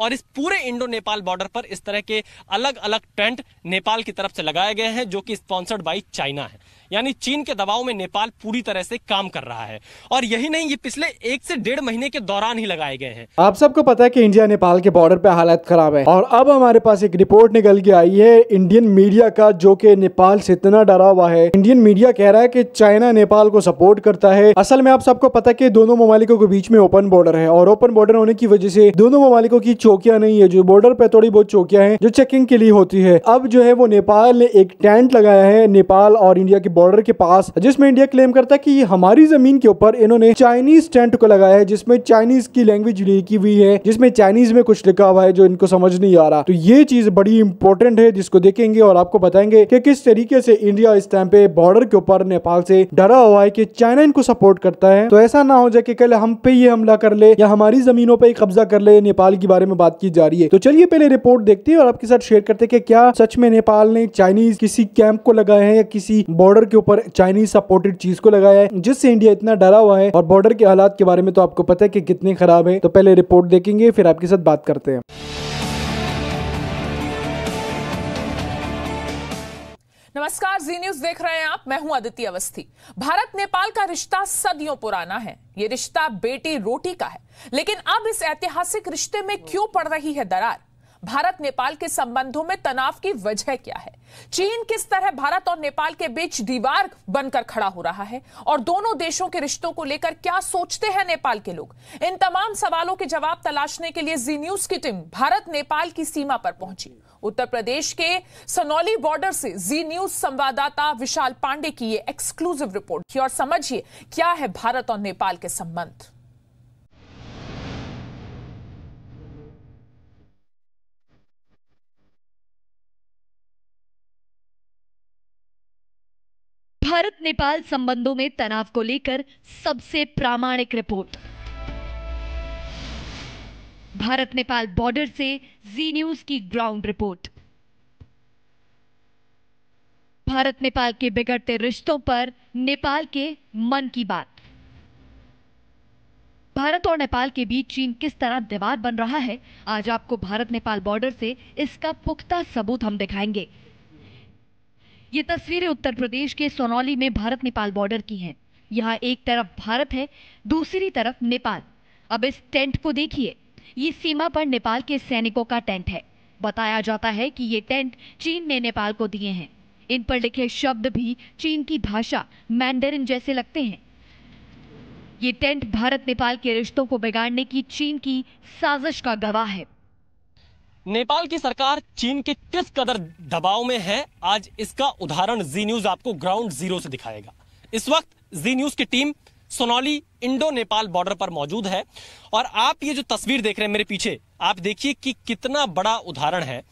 और इस पूरे इंडो नेपाल बॉर्डर पर इस तरह के अलग अलग टेंट नेपाल की तरफ से लगाए गए हैं जो कि स्पॉन्सर्ड बाई चाइना है यानी चीन के दबाव में नेपाल पूरी तरह से काम कर रहा है और यही नहीं ये पिछले एक से डेढ़ महीने के दौरान ही लगाए गए हैं आप सबको पता है कि इंडिया नेपाल के बॉर्डर पे हालत खराब है और अब हमारे पास एक रिपोर्ट निकल के आई है इंडियन मीडिया का जो कि नेपाल से इतना डरा हुआ है इंडियन मीडिया कह रहा है की चाइना नेपाल को सपोर्ट करता है असल में आप सबको पता है की दोनों ममालिकों के बीच में ओपन बॉर्डर है और ओपन बॉर्डर होने की वजह से दोनों ममालिकों की चौकियां नहीं है जो बॉर्डर पे थोड़ी बहुत चौकियां हैं जो चेकिंग के लिए होती है अब जो है वो नेपाल ने एक टेंट लगाया है नेपाल और इंडिया के बॉर्डर के पास जिसमें इंडिया क्लेम करता है कि ये हमारी जमीन के ऊपर इन्होंने चाइनीज टेंट को लगाया है जिसमें चाइनीज की लैंग्वेज लिखी हुई है जिसमें चाइनीज में कुछ लिखा हुआ है जो इनको समझ नहीं आ रहा तो ये चीज बड़ी इंपॉर्टेंट है जिसको देखेंगे और आपको बताएंगे कि किस तरीके से इंडिया इस टाइम पे बॉर्डर के ऊपर नेपाल से डरा हुआ है कि चाइना इनको सपोर्ट करता है तो ऐसा ना हो जाए कि कल हम पे ये हमला कर ले या हमारी जमीनों पर कब्जा कर ले नेपाल के बारे में बात की जा रही है तो चलिए पहले रिपोर्ट देखते हैं और आपके साथ शेयर करते हैं क्या सच में नेपाल ने चाइनीज किसी कैंप को लगाया है या किसी बॉर्डर के ऊपर चाइनीज सपोर्टेड चीज को लगाया है जिससे इंडिया इतना डरा हुआ है और बॉर्डर के हालात के बारे में तो आपको पता है कि कितने खराब है तो पहले रिपोर्ट देखेंगे फिर आपके साथ बात करते हैं नमस्कार जी न्यूज देख रहे हैं आप मैं हूं आदित्य अवस्थी भारत नेपाल का रिश्ता सदियों पुराना है ये रिश्ता बेटी रोटी का है लेकिन अब इस ऐतिहासिक रिश्ते में क्यों पड़ रही है दरार भारत नेपाल के संबंधों में तनाव की वजह क्या है चीन किस तरह भारत और नेपाल के बीच दीवार बनकर खड़ा हो रहा है और दोनों देशों के रिश्तों को लेकर क्या सोचते हैं नेपाल के लोग इन तमाम सवालों के जवाब तलाशने के लिए जी न्यूज की टीम भारत नेपाल की सीमा पर पहुंची उत्तर प्रदेश के सनौली बॉर्डर से जी न्यूज संवाददाता विशाल पांडे की ये एक्सक्लूसिव रिपोर्ट की और समझिए क्या है भारत और नेपाल के संबंध नेपाल संबंधों में तनाव को लेकर सबसे प्रामाणिक रिपोर्ट भारत नेपाल बॉर्डर से जी न्यूज की ग्राउंड रिपोर्ट भारत नेपाल के बिगड़ते रिश्तों पर नेपाल के मन की बात भारत और नेपाल के बीच चीन किस तरह दीवार बन रहा है आज आपको भारत नेपाल बॉर्डर से इसका पुख्ता सबूत हम दिखाएंगे ये तस्वीरें उत्तर प्रदेश के सोनौली में भारत नेपाल बॉर्डर की हैं यहाँ एक तरफ भारत है दूसरी तरफ नेपाल अब इस टेंट को देखिए ये सीमा पर नेपाल के सैनिकों का टेंट है बताया जाता है कि ये टेंट चीन ने नेपाल को दिए हैं इन पर लिखे शब्द भी चीन की भाषा मैंडरिन जैसे लगते हैं ये टेंट भारत नेपाल के रिश्तों को बिगाड़ने की चीन की साजिश का गवाह है नेपाल की सरकार चीन के किस कदर दबाव में है आज इसका उदाहरण जी न्यूज आपको ग्राउंड जीरो से दिखाएगा इस वक्त जी न्यूज की team Sonauli Indo Nepal border पर मौजूद है और आप ये जो तस्वीर देख रहे हैं मेरे पीछे आप देखिए कि कितना बड़ा उदाहरण है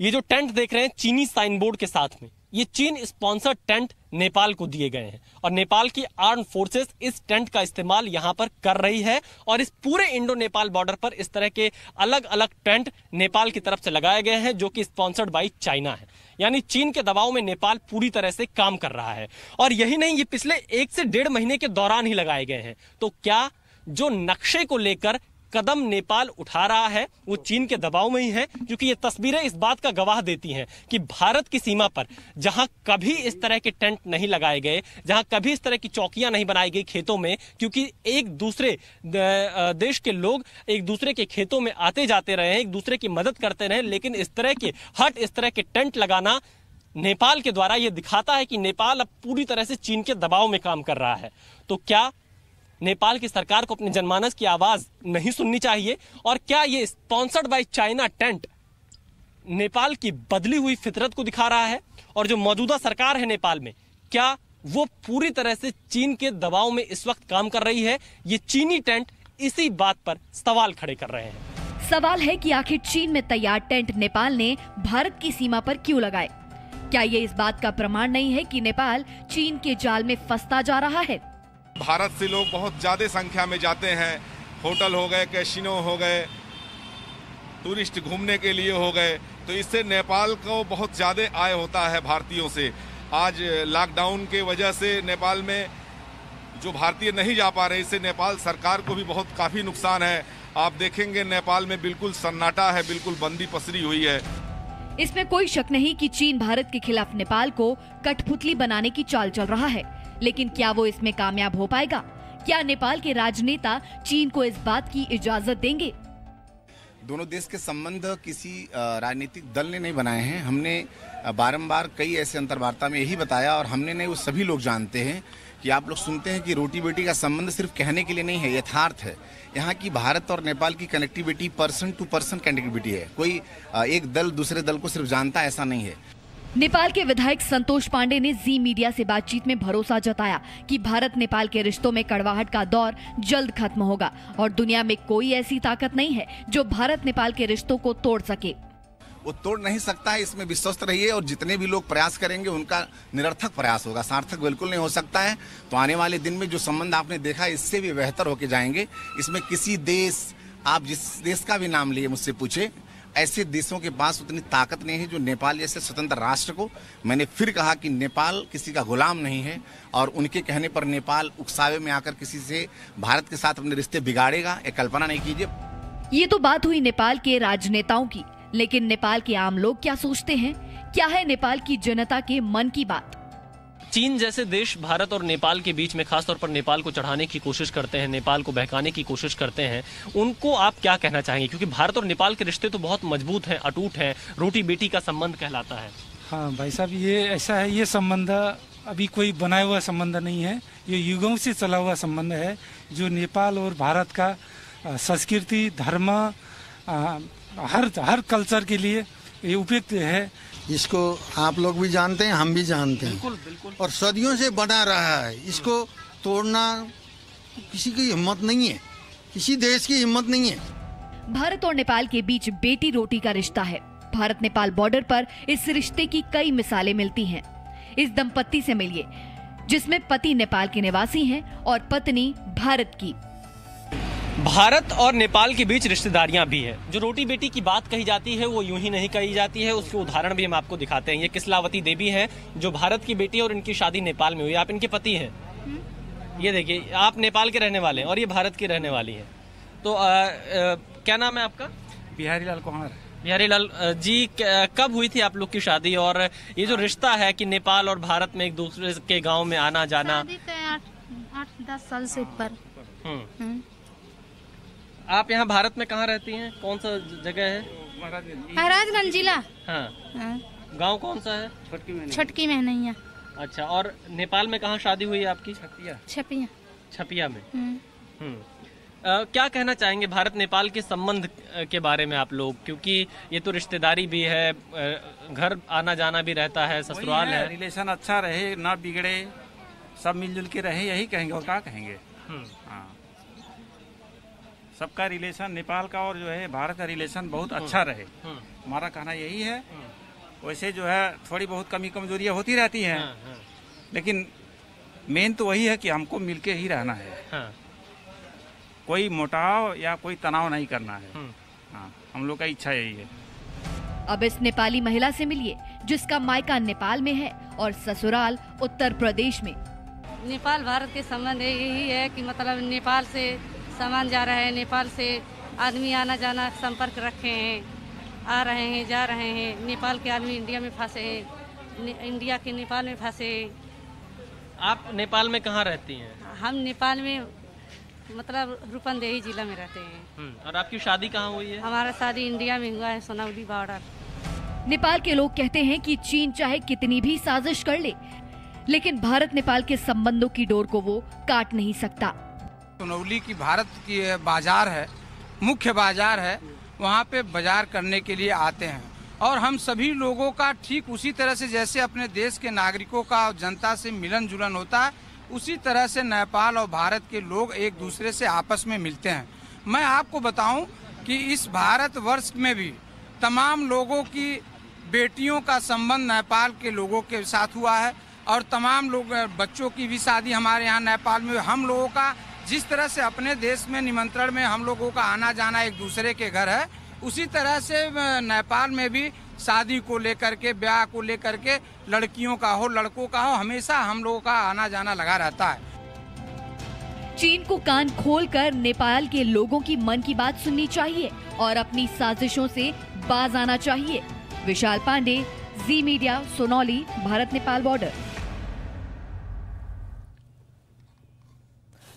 ये जो टेंट देख रहे हैं चीनी साइन बोर्ड के साथ में ये चीन स्पॉन्सर्ड टेंट नेपाल को दिए गए हैं और नेपाल की आर्म फोर्सेस इस टेंट का इस्तेमाल यहां पर कर रही है और इस पूरे इंडो नेपाल बॉर्डर पर इस तरह के अलग अलग टेंट नेपाल की तरफ से लगाए गए हैं जो कि स्पॉन्सर्ड बाई चाइना है यानी चीन के दबाव में नेपाल पूरी तरह से काम कर रहा है और यही नहीं ये पिछले एक से डेढ़ महीने के दौरान ही लगाए गए हैं तो क्या जो नक्शे को लेकर कदम नेपाल उठा रहा है वो चीन के दबाव में ही है क्योंकि ये तस्वीरें इस बात का गवाह देती हैं कि भारत की सीमा पर जहां कभी इस तरह के टेंट नहीं लगाए गए जहां कभी इस तरह की चौकियां नहीं बनाई गई खेतों में क्योंकि एक दूसरे देश के लोग एक दूसरे के खेतों में आते जाते रहे एक दूसरे की मदद करते रहे लेकिन इस तरह के हट इस तरह के टेंट लगाना नेपाल के द्वारा ये दिखाता है कि नेपाल अब पूरी तरह से चीन के दबाव में काम कर रहा है तो क्या नेपाल की सरकार को अपने जनमानस की आवाज नहीं सुननी चाहिए और क्या ये sponsored by China tent Nepal की बदली हुई फितरत को दिखा रहा है और जो मौजूदा सरकार है नेपाल में क्या वो पूरी तरह से चीन के दबाव में इस वक्त काम कर रही है ये चीनी टेंट इसी बात पर सवाल खड़े कर रहे हैं सवाल है कि आखिर चीन में तैयार टेंट नेपाल ने भारत की सीमा पर क्यों लगाए क्या ये इस बात का प्रमाण नहीं है कि नेपाल चीन के जाल में फंसता जा रहा है भारत से लोग बहुत ज़्यादा संख्या में जाते हैं होटल हो गए कैशिनो हो गए टूरिस्ट घूमने के लिए हो गए तो इससे नेपाल को बहुत ज़्यादा आय होता है भारतीयों से आज लॉकडाउन के वजह से नेपाल में जो भारतीय नहीं जा पा रहे इससे नेपाल सरकार को भी बहुत काफ़ी नुकसान है आप देखेंगे नेपाल में बिल्कुल सन्नाटा है बिल्कुल बंदी पसरी हुई है इसमें कोई शक नहीं कि चीन भारत के खिलाफ नेपाल को कठपुतली बनाने की चाल चल रहा है लेकिन क्या वो इसमें कामयाब हो पाएगा क्या नेपाल के राजनेता चीन को इस बात की इजाजत देंगे दोनों देश के संबंध किसी राजनीतिक दल ने नहीं बनाए हैं हमने बारंबार कई ऐसे अंतर्वार्ता में यही बताया और हमने नहीं वो सभी लोग जानते हैं कि आप लोग सुनते हैं कि रोटी बेटी का संबंध सिर्फ कहने के लिए नहीं है यथार्थ है यहाँ की भारत और नेपाल की connectivity person to person connectivity है कोई एक दल दूसरे दल को सिर्फ जानता ऐसा नहीं है नेपाल के विधायक संतोष पांडे ने जी मीडिया से बातचीत में भरोसा जताया कि भारत नेपाल के रिश्तों में कड़वाहट का दौर जल्द खत्म होगा और दुनिया में कोई ऐसी ताकत नहीं है जो भारत नेपाल के रिश्तों को तोड़ सके वो तोड़ नहीं सकता है इसमें विश्वस्त रहिए और जितने भी लोग प्रयास करेंगे उनका निरर्थक प्रयास होगा सार्थक बिल्कुल नहीं हो सकता है तो आने वाले दिन में जो संबंध आपने देखा इससे भी बेहतर होके जाएंगे इसमें किसी देश आप जिस देश का भी नाम लिए मुझसे पूछे ऐसे देशों के पास उतनी ताकत नहीं है जो नेपाल जैसे स्वतंत्र राष्ट्र को मैंने फिर कहा कि नेपाल किसी का गुलाम नहीं है और उनके कहने पर नेपाल उकसावे में आकर किसी से भारत के साथ अपने रिश्ते बिगाड़ेगा ये कल्पना नहीं कीजिए ये तो बात हुई नेपाल के राजनेताओं की लेकिन नेपाल के आम लोग क्या सोचते हैं क्या है नेपाल की जनता के मन की बात चीन जैसे देश भारत और नेपाल के बीच में खासतौर पर नेपाल को चढ़ाने की कोशिश करते हैं नेपाल को बहकाने की कोशिश करते हैं उनको आप क्या कहना चाहेंगे क्योंकि भारत और नेपाल के रिश्ते तो बहुत मजबूत हैं अटूट हैं रोटी बेटी का संबंध कहलाता है हाँ भाई साहब ये ऐसा है ये संबंध अभी कोई बनाया हुआ संबंध नहीं है ये युगों से चला हुआ संबंध है जो नेपाल और भारत का संस्कृति धर्म हर हर कल्चर के लिए ये उपयुक्त है इसको आप लोग भी जानते हैं हम भी जानते हैं बिल्कुल बिल्कुल और सदियों से बना रहा है इसको तोड़ना किसी की हिम्मत नहीं है किसी देश की हिम्मत नहीं है भारत और नेपाल के बीच बेटी रोटी का रिश्ता है भारत नेपाल बॉर्डर पर इस रिश्ते की कई मिसालें मिलती हैं इस दंपत्ति से मिलिए जिसमें पति नेपाल के निवासी हैं और पत्नी भारत की भारत और नेपाल के बीच रिश्तेदारियां भी है जो रोटी बेटी की बात कही जाती है वो यूं ही नहीं कही जाती है उसके उदाहरण भी हम आपको दिखाते हैं ये किसलावती देवी हैं जो भारत की बेटी है और इनकी शादी नेपाल में हुई आप इनके पति हैं ये देखिए आप नेपाल के रहने वाले हैं और ये भारत की रहने वाली है तो आ, आ, क्या नाम है आपका बिहारी लाल कुमार बिहारी लाल जी कब हुई थी आप लोग की शादी और ये जो रिश्ता है की नेपाल और भारत में एक दूसरे के गाँव में आना जाना तो आठ दस साल से ऊपर हम्म। हम्म। आप यहाँ भारत में कहाँ रहती हैं कौन सा जगह है महाराजगंज जिला हाँ।, हाँ, गांव कौन सा है छटकी में छटकी में नहीं अच्छा और नेपाल में कहाँ शादी हुई आपकी छपिया छपिया छपिया में आ, हम्म। हम्म। क्या कहना चाहेंगे भारत नेपाल के संबंध के बारे में आप लोग क्योंकि ये तो रिश्तेदारी भी है घर आना जाना भी रहता है ससुराल है, है रिलेशन अच्छा रहे ना बिगड़े सब मिलजुल के रहे यही कहेंगे और क्या कहेंगे हम्म। हाँ सबका रिलेशन नेपाल का और जो है भारत का रिलेशन बहुत हम्म, अच्छा रहे हम्म। हमारा कहना यही है हम्म। वैसे जो है थोड़ी बहुत कमी कमजोरियाँ होती रहती हैं हाँ, हाँ। लेकिन मेन तो वही है कि हमको मिलके ही रहना है हाँ। कोई मोटाव या कोई तनाव नहीं करना है हम लोग का इच्छा यही है अब इस नेपाली महिला से मिलिए जिसका मायका नेपाल में है और ससुराल उत्तर प्रदेश में नेपाल भारत के संबंध यही है कि मतलब नेपाल से सामान जा रहा है नेपाल से आदमी आना जाना संपर्क रखे हैं आ रहे हैं जा रहे हैं नेपाल के आदमी इंडिया में फंसे हैं इंडिया के नेपाल में फंसे आप नेपाल में कहाँ रहती हैं हम नेपाल में मतलब रूपनदेही जिला में रहते हैं हम्म, और आपकी शादी कहाँ हुई है हमारा शादी इंडिया में हुआ है सोनाउली बॉर्डर नेपाल के लोग कहते हैं कि चीन चाहे कितनी भी साजिश कर ले लेकिन भारत नेपाल के संबंधों की डोर को वो काट नहीं सकता सोनौली की भारत की बाजार है मुख्य बाजार है वहाँ पे बाजार करने के लिए आते हैं और हम सभी लोगों का ठीक उसी तरह से जैसे अपने देश के नागरिकों का और जनता से मिलन जुलन होता है उसी तरह से नेपाल और भारत के लोग एक दूसरे से आपस में मिलते हैं मैं आपको बताऊं कि इस भारत वर्ष में भी तमाम लोगों की बेटियों का संबंध नेपाल के लोगों के साथ हुआ है और तमाम लोग बच्चों की भी शादी हमारे यहाँ नेपाल में हम लोगों का जिस तरह से अपने देश में निमंत्रण में हम लोगों का आना जाना एक दूसरे के घर है उसी तरह से नेपाल में भी शादी को लेकर के ब्याह को लेकर के लड़कियों का हो लड़कों का हो हमेशा हम लोगों का आना जाना लगा रहता है चीन को कान खोलकर नेपाल के लोगों की मन की बात सुननी चाहिए और अपनी साजिशों से बाज आना चाहिए विशाल पांडे जी मीडिया सोनौली भारत नेपाल बॉर्डर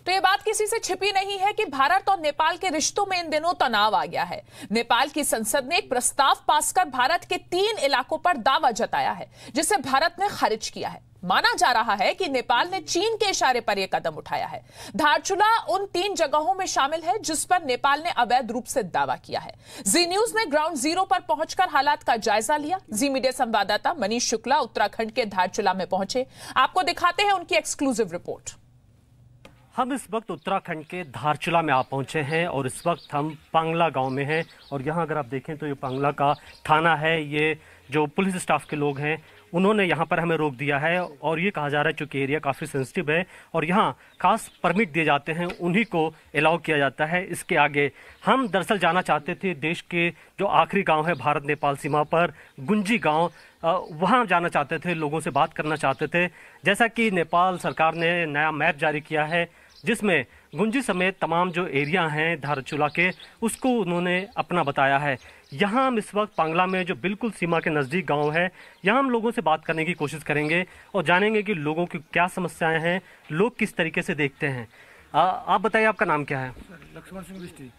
तो ये बात किसी से छिपी नहीं है कि भारत और नेपाल के रिश्तों में इन दिनों तनाव आ गया है नेपाल की संसद ने एक प्रस्ताव पास कर भारत के तीन इलाकों पर दावा जताया है जिसे भारत ने खारिज किया है माना जा रहा है कि नेपाल ने चीन के इशारे पर यह कदम उठाया है धारचूला उन तीन जगहों में शामिल है जिस पर नेपाल ने अवैध रूप से दावा किया है जी न्यूज ने ग्राउंड जीरो पर पहुंचकर हालात का जायजा लिया जी मीडिया संवाददाता मनीष शुक्ला उत्तराखंड के धारचूला में पहुंचे आपको दिखाते हैं उनकी एक्सक्लूसिव रिपोर्ट हम इस वक्त उत्तराखंड के धारचूला में आ पहुंचे हैं और इस वक्त हम पांगला गांव में हैं और यहाँ अगर आप देखें तो ये पांगला का थाना है ये जो पुलिस स्टाफ के लोग हैं उन्होंने यहाँ पर हमें रोक दिया है और ये कहा जा रहा है चूँकि एरिया काफ़ी सेंसिटिव है और यहाँ खास परमिट दिए जाते हैं उन्हीं को अलाउ किया जाता है इसके आगे हम दरअसल जाना चाहते थे देश के जो आखिरी गाँव है भारत नेपाल सीमा पर गुंजी गाँव वहाँ जाना चाहते थे लोगों से बात करना चाहते थे जैसा कि नेपाल सरकार ने नया मैप जारी किया है जिसमें गुंजी समेत तमाम जो एरिया हैं धारचूला के उसको उन्होंने अपना बताया है यहाँ हम इस वक्त पांगला में जो बिल्कुल सीमा के नज़दीक गांव है यहाँ हम लोगों से बात करने की कोशिश करेंगे और जानेंगे कि लोगों की क्या समस्याएं हैं लोग किस तरीके से देखते हैं आ, आप बताइए आपका नाम क्या है लक्ष्मण सिंह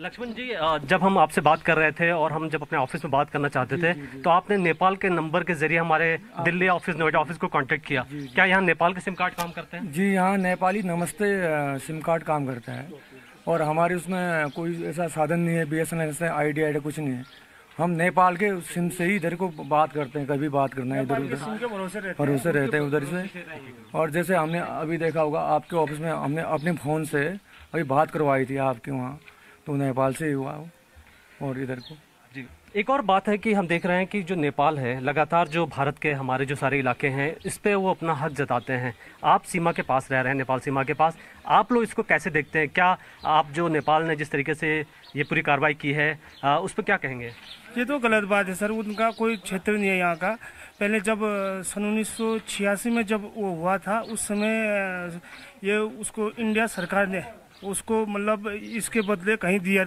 लक्ष्मण जी जब हम आपसे बात कर रहे थे और हम जब अपने ऑफिस में बात करना चाहते थे जी, जी, तो आपने नेपाल के नंबर के जरिए हमारे दिल्ली ऑफिस नोएडा ऑफिस को कांटेक्ट किया जी, क्या यहाँ नेपाल के सिम कार्ड काम करते हैं जी यहाँ नेपाली नमस्ते सिम कार्ड काम करते हैं और हमारे उसमें कोई ऐसा साधन नहीं है बी एस एन एल से आई डी आई कुछ नहीं है हम नेपाल के सिम से ही इधर को बात करते हैं कभी बात करना है इधर उधर भरोसे रहते हैं उधर से और जैसे हमने अभी देखा होगा आपके ऑफिस में हमने अपने फ़ोन से अभी बात करवाई थी आपके वहाँ तो नेपाल से ही हुआ हूँ और इधर को जी एक और बात है कि हम देख रहे हैं कि जो नेपाल है लगातार जो भारत के हमारे जो सारे इलाके हैं इस पर वो अपना हक जताते हैं आप सीमा के पास रह रहे हैं नेपाल सीमा के पास आप लोग इसको कैसे देखते हैं क्या आप जो नेपाल ने जिस तरीके से ये पूरी कार्रवाई की है आ, उस पर क्या कहेंगे ये तो गलत बात है सर उनका कोई क्षेत्र नहीं है यहाँ का पहले जब सन उन्नीस में जब वो हुआ था उस समय ये उसको इंडिया सरकार ने उसको मतलब इसके बदले कहीं दिया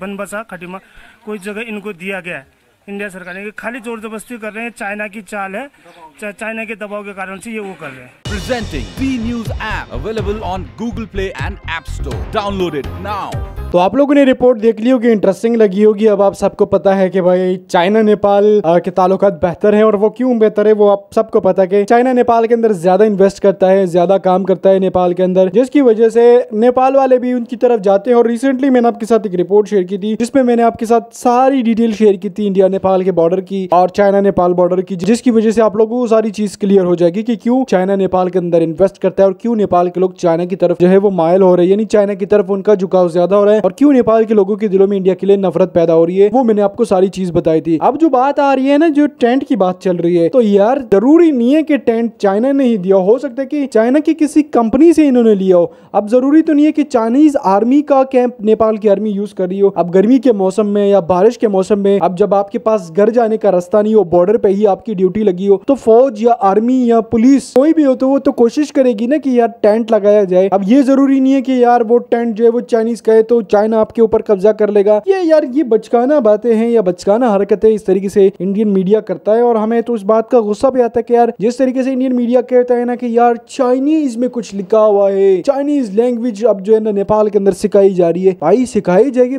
बन बसा खटिमा कोई जगह इनको दिया गया है इंडिया सरकार ने खाली जोर जबरदस्ती कर रहे हैं चाइना की चाल है चा, चाइना के दबाव के कारण से ये वो कर रहे हैं presenting B News app available on Google Play and app store downloaded now तो आप लोगों ने रिपोर्ट देख ली होगी इंटरेस्टिंग लगी होगी अब आप सबको पता है कि भाई चाइना नेपाल के ताल्लुक बेहतर है और वो क्यों बेहतर है वो आप सबको पता है कि चाइना नेपाल के अंदर ज्यादा इन्वेस्ट करता है ज्यादा काम करता है नेपाल के अंदर जिसकी वजह से नेपाल वाले भी उनकी तरफ जाते हैं और रिसेंटली मैंने आपके साथ एक रिपोर्ट शेयर की थी जिसमें मैंने आपके साथ सारी डिटेल शेयर की थी इंडिया नेपाल के बॉर्डर की और चाइना नेपाल बॉर्डर की जिसकी वजह से आप लोगों को सारी चीज क्लियर हो जाएगी कि क्यों चाइना नेपाल के अंदर इन्वेस्ट करता है और क्यों नेपाल के लोग चाइना की तरफ जो है वो मायल हो रहे हैं यानी चाइना की तरफ उनका झुकाव ज्यादा हो रहा है है और क्यों नेपाल के लोगों के दिलों में इंडिया के लिए नफरत पैदा हो रही है वो मैंने आपको सारी चीज बताई थी अब जो बात आ रही है ना जो टेंट की बात चल रही है तो यार जरूरी नहीं है कि टेंट चाइना ने ही दिया हो सकता है कि चाइना की किसी कंपनी से इन्होंने लिया हो अब जरूरी तो नहीं है कि चाइनीज आर्मी का कैंप नेपाल की आर्मी यूज कर रही हो अब गर्मी के मौसम में या बारिश के मौसम में अब जब आपके पास घर जाने का रास्ता नहीं हो बॉर्डर पे ही आपकी ड्यूटी लगी हो तो फौज या आर्मी या पुलिस कोई भी हो तो वो तो कोशिश करेगी ना कि यार टेंट लगाया जाए अब ये जरूरी नहीं है कि यार वो टेंट जो है वो चाइनीज का है तो चाइना आपके ऊपर कब्जा कर लेगा ये यार ये बचकाना बातें हैं या बचकाना हरकतें इस तरीके से इंडियन मीडिया करता है और हमें तो इस बात का गुस्सा भी आता है कि यार जिस तरीके से इंडियन मीडिया कहता है ना कि यार चाइनीज में कुछ लिखा हुआ है चाइनीज लैंग्वेज अब जो है ना नेपाल के अंदर सिखाई जा रही है भाई सिखाई जाएगी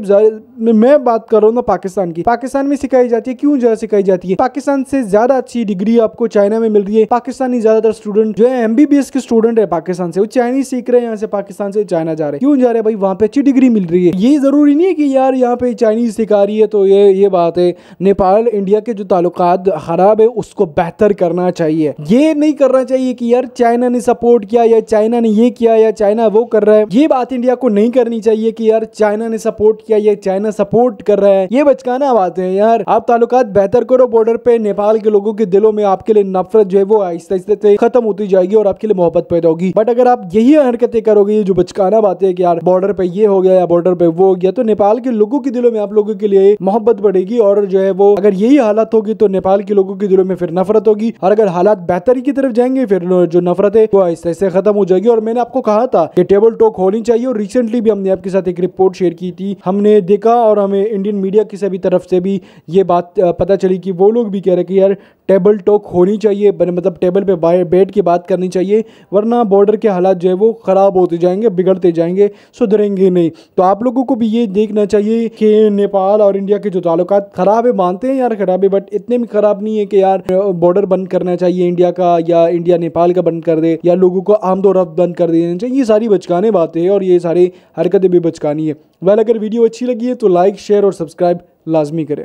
मैं बात कर रहा हूँ ना पाकिस्तान की पाकिस्तान में सिखाई जाती है क्यों ज्यादा सिखाई जाती है पाकिस्तान से ज्यादा अच्छी डिग्री आपको चाइना में मिल रही है पाकिस्तानी ज्यादातर स्टूडेंट जो है एमबीबीएस के स्टूडेंट है पाकिस्तान से वो चाइनीज सीख रहे हैं यहाँ से पाकिस्तान से चाइना जा रहे हैं क्यों जा रहे हैं भाई वहाँ पे अच्छी डिग्री मिल रही है रही है ये ज़रूरी नहीं है कि यार यहाँ पे चाइनीज़ सिखा रही है तो ये ये बात है नेपाल इंडिया के जो ताल्लुक ख़राब है उसको बेहतर करना चाहिए ये नहीं करना चाहिए कि यार चाइना ने सपोर्ट किया या चाइना ने ये किया या चाइना वो कर रहा है ये बात इंडिया को नहीं करनी चाहिए कि यार चाइना ने सपोर्ट किया या चाइना सपोर्ट कर रहा है ये बचकाना बात है यार आप ताल्लुक बेहतर करो बॉर्डर पे नेपाल के लोगों के दिलों में आपके लिए नफरत जो है वो आहिस्ते आहिस्ते खत्म होती जाएगी और आपके लिए मोहब्बत पैदा होगी बट अगर आप यही हरकतें करोगे ये जो बचकाना बात है कि यार बॉर्डर पे ये हो गया या बॉर्डर बॉर्डर पे वो हो गया तो नेपाल के लोगों के दिलों में आप लोगों के लिए मोहब्बत बढ़ेगी और जो है वो अगर यही हालत होगी तो नेपाल के लोगों के दिलों में फिर नफरत होगी और अगर हालात बेहतरी की तरफ जाएंगे फिर जो नफरत है वो ऐसे ऐसे खत्म हो जाएगी और मैंने आपको कहा था कि टेबल टॉक होनी चाहिए और रिसेंटली भी हमने आपके साथ एक रिपोर्ट शेयर की थी हमने देखा और हमें इंडियन मीडिया की सभी तरफ से भी ये बात पता चली कि वो लोग भी कह रहे कि यार टेबल टॉक होनी चाहिए मतलब टेबल पे बैठ के बात करनी चाहिए वरना बॉर्डर के हालात जो है वो ख़राब होते जाएंगे बिगड़ते जाएंगे सुधरेंगे नहीं तो आप आप लोगों को भी ये देखना चाहिए कि नेपाल और इंडिया के जो ताल्लुक ख़राब है मानते हैं यार ख़राब है बट इतने भी ख़राब नहीं है कि यार बॉर्डर बंद करना चाहिए इंडिया का या इंडिया नेपाल का बंद कर दे या लोगों को आमदो रफ्त बंद कर देना चाहिए ये सारी बचकाने बातें हैं और ये सारी हरकतें भी बचकानी है वह अगर वीडियो अच्छी लगी है तो लाइक शेयर और सब्सक्राइब लाजमी करें